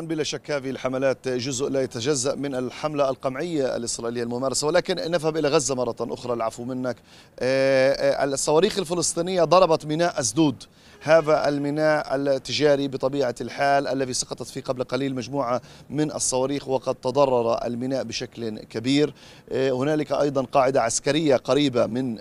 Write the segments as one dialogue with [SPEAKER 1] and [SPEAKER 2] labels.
[SPEAKER 1] بلا شك هذه الحملات جزء لا يتجزأ من الحملة القمعية الإسرائيلية الممارسة ولكن نذهب إلى غزة مرة أخرى العفو منك آه، آه، الصواريخ الفلسطينية ضربت ميناء أسدود هذا الميناء التجاري بطبيعة الحال الذي سقطت فيه قبل قليل مجموعة من الصواريخ وقد تضرر الميناء بشكل كبير آه، هنالك أيضا قاعدة عسكرية قريبة من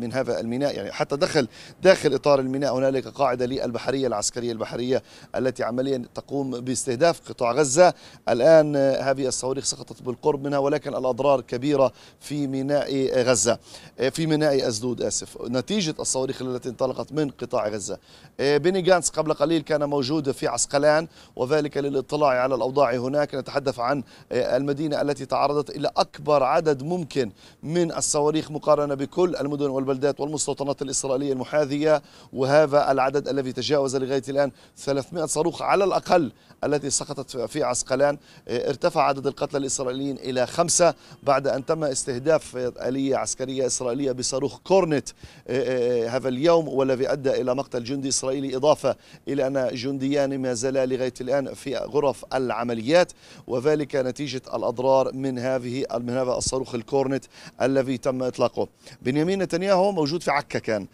[SPEAKER 1] من هذا الميناء يعني حتى دخل داخل إطار الميناء هنالك قاعدة للبحرية العسكرية البحرية التي عمليا تقوم ب استهداف قطاع غزة الآن هذه الصواريخ سقطت بالقرب منها ولكن الأضرار كبيرة في ميناء غزة إيه، في ميناء أسدود آسف نتيجة الصواريخ التي انطلقت من قطاع غزة إيه، بني جانس قبل قليل كان موجود في عسقلان وذلك للاطلاع على الأوضاع هناك نتحدث عن إيه، المدينة التي تعرضت إلى أكبر عدد ممكن من الصواريخ مقارنة بكل المدن والبلدات والمستوطنات الإسرائيلية المحاذية وهذا العدد الذي تجاوز لغاية الآن 300 صاروخ على الأقل التي سقطت في عسقلان آه، ارتفع عدد القتلى الإسرائيليين إلى خمسة بعد أن تم استهداف آلية عسكرية إسرائيلية بصاروخ كورنت آه، آه، هذا اليوم والذي أدى إلى مقتل جندي إسرائيلي إضافة إلى أن جنديان ما زالا لغاية الآن في غرف العمليات وذلك نتيجة الأضرار من هذه من هذا الصاروخ الكورنت الذي تم إطلاقه بنيامين نتنياهو موجود في عكا كان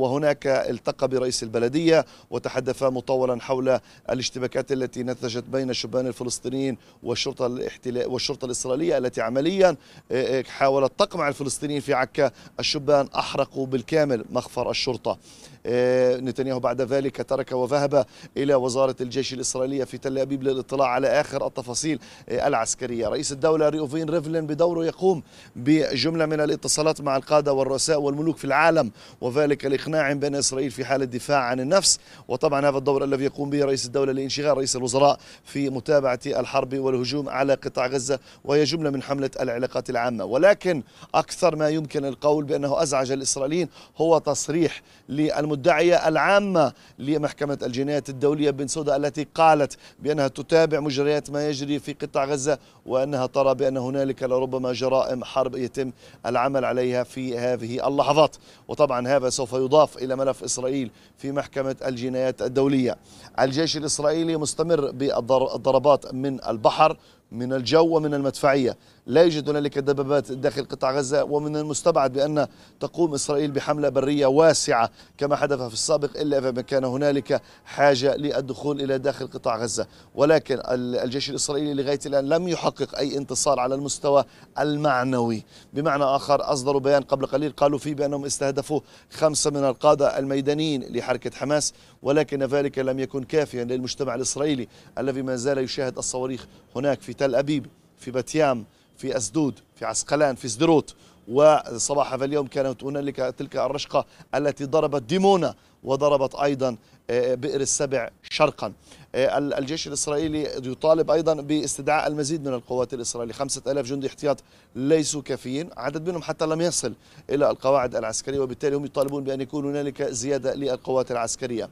[SPEAKER 1] وهناك التقى برئيس البلدية وتحدث مطولا حول الاجتماع الاشتباكات التي نتجت بين الشبان الفلسطينيين والشرطه الاحتلال والشرطه الاسرائيليه التي عمليا آه، آه، حاولت تقمع الفلسطينيين في عكا الشبان احرقوا بالكامل مخفر الشرطه إيه، نتنياهو بعد ذلك ترك وذهب إلى وزارة الجيش الإسرائيلية في تل أبيب للاطلاع على آخر التفاصيل إيه، العسكريه، رئيس الدوله ريوفين ريفلين بدوره يقوم بجمله من الاتصالات مع القاده والرؤساء والملوك في العالم وذلك لاقناع بان اسرائيل في حاله دفاع عن النفس، وطبعا هذا الدور الذي يقوم به رئيس الدوله لانشغال رئيس الوزراء في متابعه الحرب والهجوم على قطاع غزه وهي جمله من حمله العلاقات العامه، ولكن اكثر ما يمكن القول بانه ازعج الاسرائيليين هو تصريح لل المدعية العامة لمحكمة الجنايات الدولية بن سودا التي قالت بأنها تتابع مجريات ما يجري في قطاع غزة وأنها ترى بأن هنالك لربما جرائم حرب يتم العمل عليها في هذه اللحظات وطبعا هذا سوف يضاف إلى ملف إسرائيل في محكمة الجنايات الدولية الجيش الإسرائيلي مستمر بالضربات من البحر من الجو ومن المدفعية لا يوجد هنالك دبابات داخل قطاع غزة ومن المستبعد بأن تقوم إسرائيل بحملة برية واسعة كما حدث في السابق إلا إذا كان هنالك حاجة للدخول إلى داخل قطاع غزة ولكن الجيش الإسرائيلي لغاية الآن لم يحقق أي انتصار على المستوى المعنوي بمعنى آخر أصدروا بيان قبل قليل قالوا فيه بأنهم استهدفوا خمسة من القادة الميدانيين لحركة حماس ولكن ذلك لم يكن كافيا للمجتمع الإسرائيلي الذي ما زال يشاهد الصواريخ هناك في تل أبيب في بتيام في أسدود في عسقلان في سدروت وصباح هذا اليوم كانت هنالك تلك الرشقة التي ضربت ديمونا وضربت أيضا آه، آه، بئر السبع شرقا آه، الجيش الإسرائيلي يطالب أيضا باستدعاء المزيد من القوات الإسرائيلية 5000 جندي احتياط ليسوا كافيين عدد منهم حتى لم يصل إلى القواعد العسكرية وبالتالي هم يطالبون بأن يكون هنالك زيادة للقوات العسكرية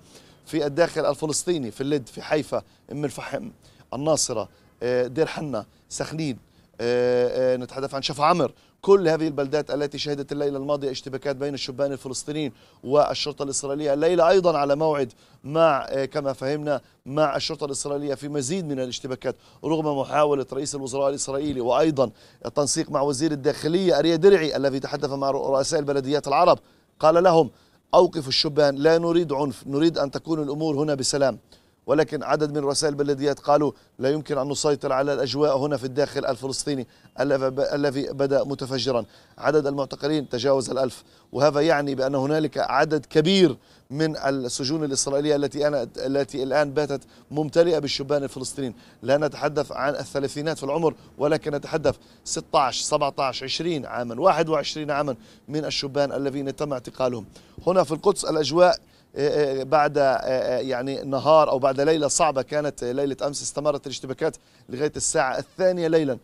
[SPEAKER 1] في الداخل الفلسطيني في اللد في حيفا ام الفحم الناصرة آه، دير حنا سخنين آه، آه، نتحدث عن شفا عمر كل هذه البلدات التي شهدت الليلة الماضية اشتباكات بين الشبان الفلسطينيين والشرطة الإسرائيلية الليلة أيضا على موعد مع كما فهمنا مع الشرطة الإسرائيلية في مزيد من الاشتباكات رغم محاولة رئيس الوزراء الإسرائيلي وأيضا التنسيق مع وزير الداخلية أريا درعي الذي تحدث مع رؤساء البلديات العرب قال لهم أوقفوا الشبان لا نريد عنف نريد أن تكون الأمور هنا بسلام ولكن عدد من رسائل البلديات قالوا لا يمكن أن نسيطر على الأجواء هنا في الداخل الفلسطيني الذي بدأ متفجرا عدد المعتقلين تجاوز الألف وهذا يعني بأن هنالك عدد كبير من السجون الإسرائيلية التي أنا التي الآن باتت ممتلئة بالشبان الفلسطينيين لا نتحدث عن الثلاثينات في العمر ولكن نتحدث 16 17 20 عاما 21 عاما من الشبان الذين تم اعتقالهم هنا في القدس الأجواء آه، آه، بعد آه، يعني نهار أو بعد ليلة صعبة كانت ليلة أمس استمرت الاشتباكات لغاية الساعة الثانية ليلا